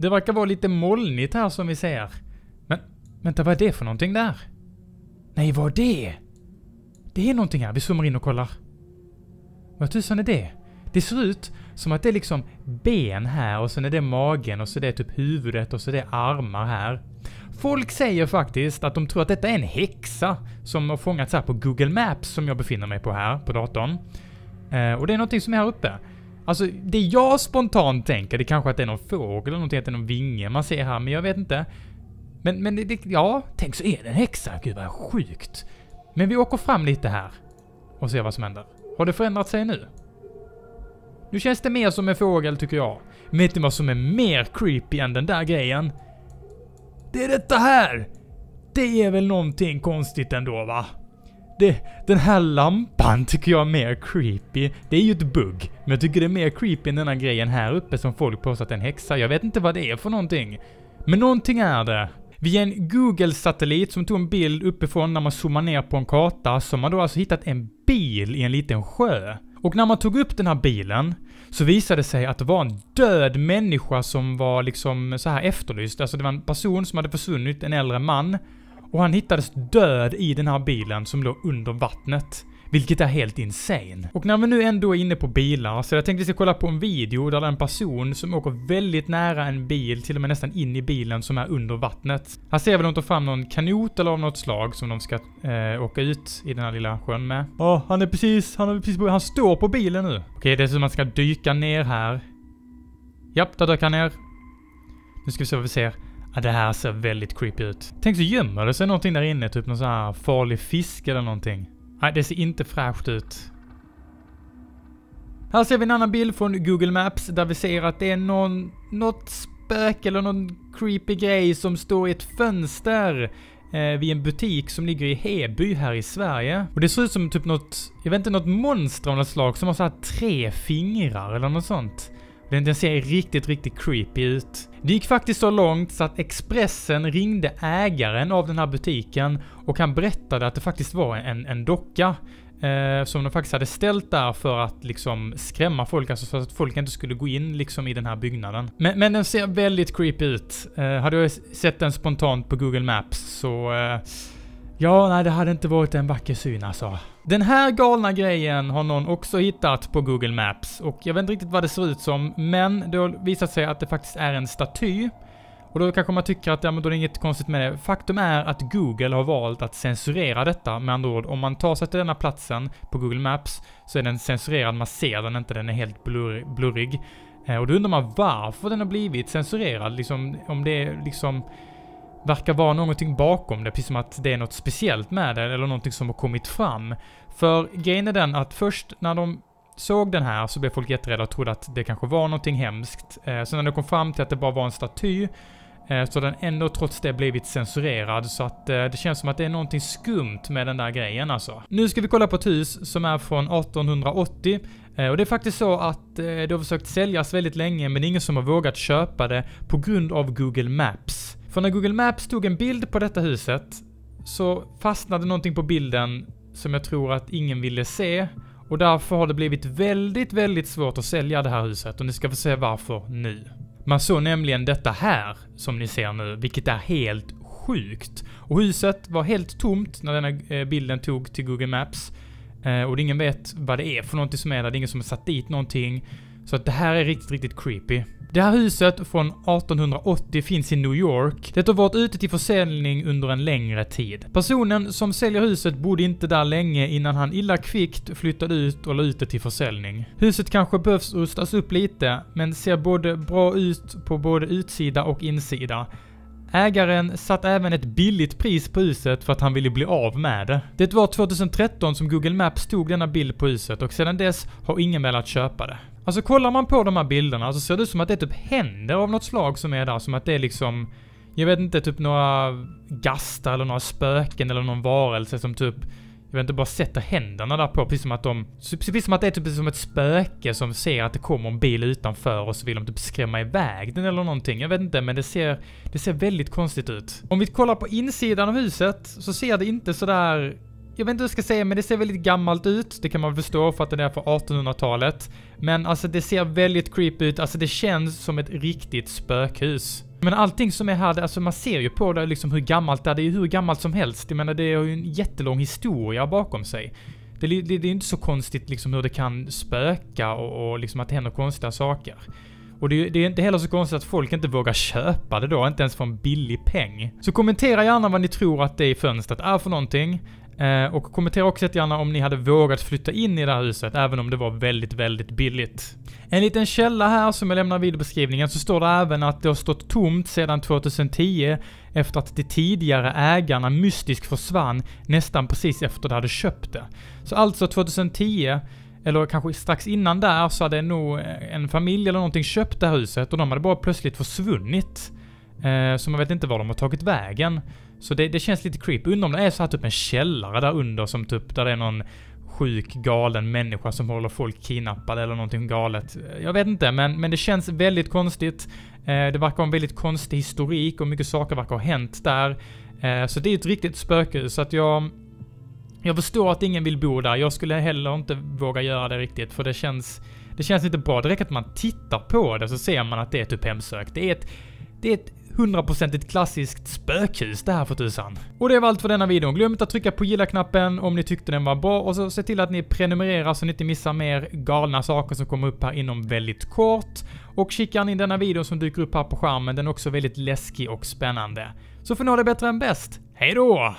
Det verkar vara lite molnigt här som vi ser. Men, vänta vad är det för någonting där? Nej, vad är det? Det är någonting här. Vi zoomar in och kollar. Vad tusan är det? Det ser ut som att det är liksom ben här och sen är det magen och så är det typ huvudet och så är det armar här. Folk säger faktiskt att de tror att detta är en häxa som har fångats här på Google Maps som jag befinner mig på här på datorn. Eh, och det är någonting som är här uppe. Alltså, det jag spontant tänker, det kanske att det är någon fågel eller någonting, det är någon vinge man ser här, men jag vet inte. Men, men det, ja, tänk så är det en häxa. Gud vad sjukt. Men vi åker fram lite här och ser vad som händer. Har det förändrat sig nu? Nu känns det mer som en fågel tycker jag. Men vet ni vad som är mer creepy än den där grejen? Det är detta här! Det är väl någonting konstigt ändå va? Det, den här lampan tycker jag är mer creepy. Det är ju ett bugg, men jag tycker det är mer creepy än den här grejen här uppe som folk påstår att en häxa. Jag vet inte vad det är för någonting. Men någonting är det. Via en Google-satellit som tog en bild uppifrån när man zoomar ner på en karta så har man då alltså hittat en bil i en liten sjö. Och när man tog upp den här bilen så visade det sig att det var en död människa som var liksom så här efterlyst. Alltså det var en person som hade försvunnit, en äldre man, och han hittades död i den här bilen som låg under vattnet. Vilket är helt insane. Och när vi nu ändå är inne på bilar, så jag tänkte att vi ska kolla på en video där det är en person som åker väldigt nära en bil, till och med nästan in i bilen som är under vattnet. Här ser vi dem tar fram någon kanot eller av något slag som de ska eh, åka ut i den här lilla sjön med. Ja, oh, han är precis, han är precis på, han står på bilen nu. Okej, okay, det är som att man ska dyka ner här. Japp, där dök han ner. Nu ska vi se vad vi ser. Ja, det här ser väldigt creepy ut. Tänk så gömmer det sig någonting där inne, typ någon sån här farlig fisk eller någonting. Nej, det ser inte fräscht ut. Här ser vi en annan bild från Google Maps där vi ser att det är någon, något spöke eller någon creepy grej som står i ett fönster eh, vid en butik som ligger i Heby här i Sverige. Och det ser ut som typ något, jag vet inte, något monster av något slag som har så här tre fingrar eller något sånt. Den, den ser riktigt, riktigt creepy ut. Det gick faktiskt så långt så att Expressen ringde ägaren av den här butiken och han berättade att det faktiskt var en, en docka eh, som de faktiskt hade ställt där för att liksom skrämma folk, alltså så att folk inte skulle gå in liksom i den här byggnaden. Men, men den ser väldigt creepy ut. Eh, hade jag sett den spontant på Google Maps så eh, Ja, nej det hade inte varit en vacker syn alltså. Den här galna grejen har någon också hittat på Google Maps och jag vet inte riktigt vad det ser ut som, men det har visat sig att det faktiskt är en staty. Och då kanske man tycker att ja, men då är det inget konstigt med det. Faktum är att Google har valt att censurera detta med andra ord. Om man tar sig till denna platsen på Google Maps så är den censurerad, man ser den inte, den är helt blurrig. blurrig. Eh, och då undrar man varför den har blivit censurerad, liksom om det är liksom verkar vara någonting bakom det, precis som att det är något speciellt med det, eller någonting som har kommit fram. För grejen är den att först när de såg den här så blev folk jätterädda och trodde att det kanske var någonting hemskt. Eh, så när de kom fram till att det bara var en staty, eh, så har den ändå trots det blivit censurerad, så att eh, det känns som att det är någonting skumt med den där grejen alltså. Nu ska vi kolla på ett hus som är från 1880. Och det är faktiskt så att det har försökt säljas väldigt länge, men det är ingen som har vågat köpa det på grund av Google Maps. För när Google Maps tog en bild på detta huset så fastnade någonting på bilden som jag tror att ingen ville se. Och därför har det blivit väldigt, väldigt svårt att sälja det här huset och ni ska få se varför nu. Man såg nämligen detta här, som ni ser nu, vilket är helt sjukt. Och huset var helt tomt när denna eh, bilden tog till Google Maps. Eh, och ingen vet vad det är för någonting som är där, det är ingen som har satt dit någonting. Så att det här är riktigt, riktigt creepy. Det här huset från 1880 finns i New York. Det har varit ute till försäljning under en längre tid. Personen som säljer huset bodde inte där länge innan han illa kvickt flyttade ut och la ut det till försäljning. Huset kanske behövs rustas upp lite, men ser både bra ut på både utsida och insida. Ägaren satt även ett billigt pris på huset för att han ville bli av med det. Det var 2013 som Google Maps tog denna bild på huset och sedan dess har ingen velat köpa det. Alltså kollar man på de här bilderna så alltså, ser det ut som att det typ händer av något slag som är där. Som att det är liksom... Jag vet inte, typ några gastar eller några spöken eller någon varelse som typ... Jag vet inte, bara sätter händerna där på. Precis som att de... Precis som att det är typ som ett spöke som ser att det kommer en bil utanför och så vill de typ skrämma iväg den eller någonting. Jag vet inte, men det ser... Det ser väldigt konstigt ut. Om vi kollar på insidan av huset så ser det inte sådär jag vet inte hur jag ska säga, men det ser väldigt gammalt ut. Det kan man förstå för att den är från 1800-talet. Men alltså det ser väldigt creepy ut, alltså det känns som ett riktigt spökhus. Men allting som är här, alltså man ser ju på det liksom hur gammalt det är, det är ju hur gammalt som helst. Jag menar det har ju en jättelång historia bakom sig. Det, det, det är inte så konstigt liksom hur det kan spöka och, och liksom att det händer konstiga saker. Och det, det, är inte heller så konstigt att folk inte vågar köpa det då, inte ens för en billig peng. Så kommentera gärna vad ni tror att det i fönstret är för någonting. Eh, och kommentera också lite gärna om ni hade vågat flytta in i det här huset, även om det var väldigt, väldigt billigt. En liten källa här som jag lämnar vid beskrivningen så står det även att det har stått tomt sedan 2010 efter att de tidigare ägarna mystiskt försvann nästan precis efter de hade köpt det. Så alltså 2010 eller kanske strax innan där så hade nog en familj eller någonting köpt det här huset och de hade bara plötsligt försvunnit. Eh, så man vet inte var de har tagit vägen. Så det, det känns lite creepy. Undrar om det är så här typ en källare där under som typ, där det är någon sjuk, galen människa som håller folk kidnappade eller någonting galet. Eh, jag vet inte, men, men det känns väldigt konstigt. Eh, det verkar ha en väldigt konstig historik och mycket saker verkar ha hänt där. så det är ett riktigt spökhus, så att jag... Jag förstår att ingen vill bo där. Jag skulle heller inte våga göra det riktigt, för det känns... Det känns inte bra. Det räcker att man tittar på det så ser man att det är typ hemsökt. Det är ett... Det är ett hundraprocentigt klassiskt spökhus det här för tusan. Och det var allt för denna videon. Glöm inte att trycka på gilla-knappen om ni tyckte den var bra och så se till att ni prenumererar så ni inte missar mer galna saker som kommer upp här inom väldigt kort. Och kika in denna videon som dyker upp här på skärmen, den är också väldigt läskig och spännande. Så för det bättre än bäst, hejdå!